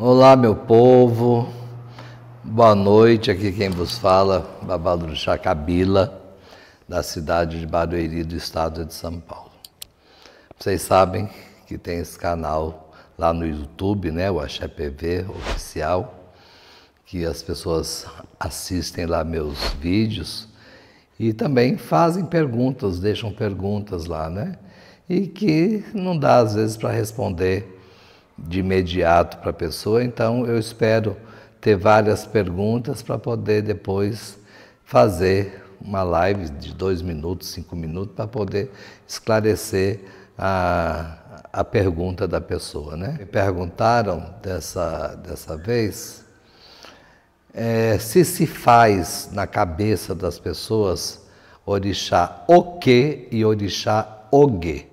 Olá, meu povo. Boa noite. Aqui quem vos fala, Babadruxá Chacabila da cidade de Barueri, do estado de São Paulo. Vocês sabem que tem esse canal lá no YouTube, né, o Axé PV oficial, que as pessoas assistem lá meus vídeos e também fazem perguntas, deixam perguntas lá, né? E que não dá às vezes para responder de imediato para a pessoa, então eu espero ter várias perguntas para poder depois fazer uma live de dois minutos, cinco minutos, para poder esclarecer a, a pergunta da pessoa. Né? Me perguntaram dessa, dessa vez é, se se faz na cabeça das pessoas orixá o que e orixá o gue.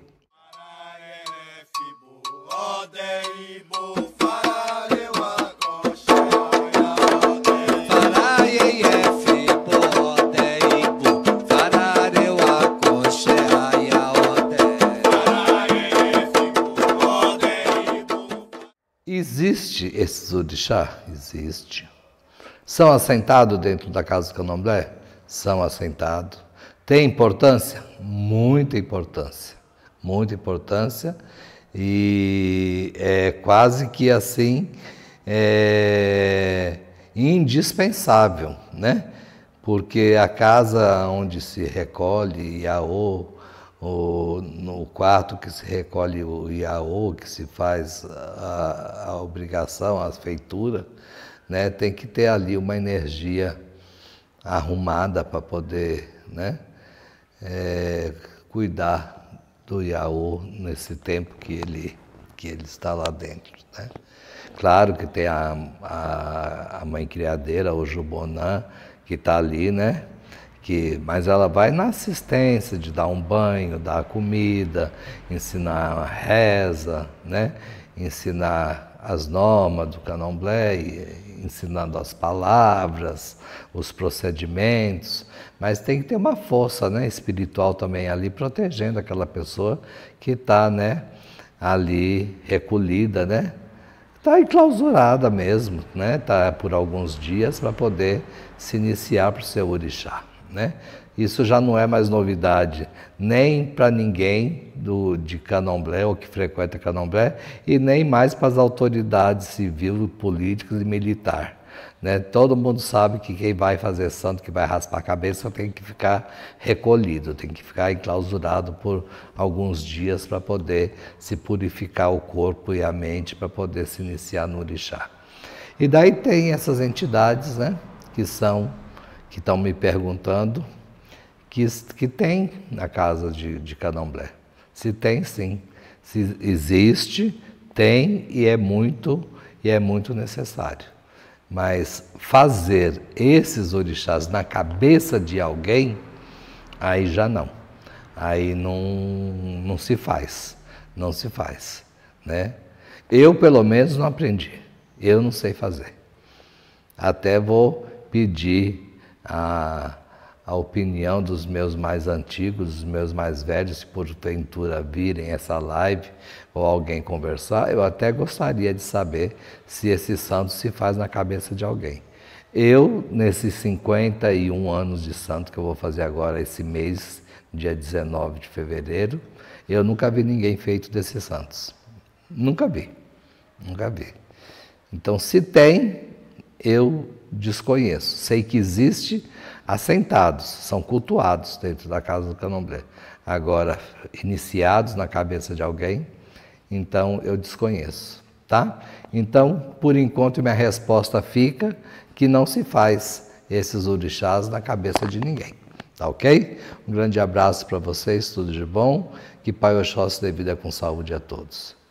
Existe esse orixá? Existe. São assentados dentro da casa do candomblé? São assentados. Tem importância? Muita importância. Muita importância. E é quase que assim é indispensável, né? Porque a casa onde se recolhe Iaô, ou no quarto que se recolhe o Iaô, que se faz a, a obrigação, a feitura, né? tem que ter ali uma energia arrumada para poder né? É, cuidar do Iaú nesse tempo que ele, que ele está lá dentro. Né? Claro que tem a, a, a mãe criadeira, o Jubonã, que está ali, né? Que, mas ela vai na assistência de dar um banho, dar comida, ensinar a reza, né? ensinar as normas do candomblé, ensinando as palavras, os procedimentos, mas tem que ter uma força né, espiritual também ali, protegendo aquela pessoa que está né, ali recolhida, né? Está enclausurada mesmo, né? Está por alguns dias para poder se iniciar para o seu orixá né? Isso já não é mais novidade, nem para ninguém do, de Canomblé ou que frequenta Canomblé, e nem mais para as autoridades civis, políticas e militar. Né? Todo mundo sabe que quem vai fazer santo, que vai raspar a cabeça, tem que ficar recolhido, tem que ficar enclausurado por alguns dias para poder se purificar o corpo e a mente, para poder se iniciar no orixá. E daí tem essas entidades né, que são que estão me perguntando que, que tem na casa de, de Candomblé. Se tem, sim. Se existe, tem e é muito e é muito necessário. Mas fazer esses orixás na cabeça de alguém, aí já não. Aí não, não se faz, não se faz, né? Eu, pelo menos, não aprendi. Eu não sei fazer. Até vou pedir a, a opinião dos meus mais antigos, dos meus mais velhos, se porventura virem essa live ou alguém conversar, eu até gostaria de saber se esse santo se faz na cabeça de alguém. Eu, nesses 51 anos de santo que eu vou fazer agora esse mês, dia 19 de fevereiro, eu nunca vi ninguém feito desses santos. Nunca vi. Nunca vi. Então, se tem, eu desconheço. Sei que existe assentados, são cultuados dentro da casa do candomblé. Agora, iniciados na cabeça de alguém, então eu desconheço, tá? Então, por enquanto, minha resposta fica que não se faz esses orixás na cabeça de ninguém, tá ok? Um grande abraço para vocês, tudo de bom, que Pai Oxóssi dê vida com saúde a todos.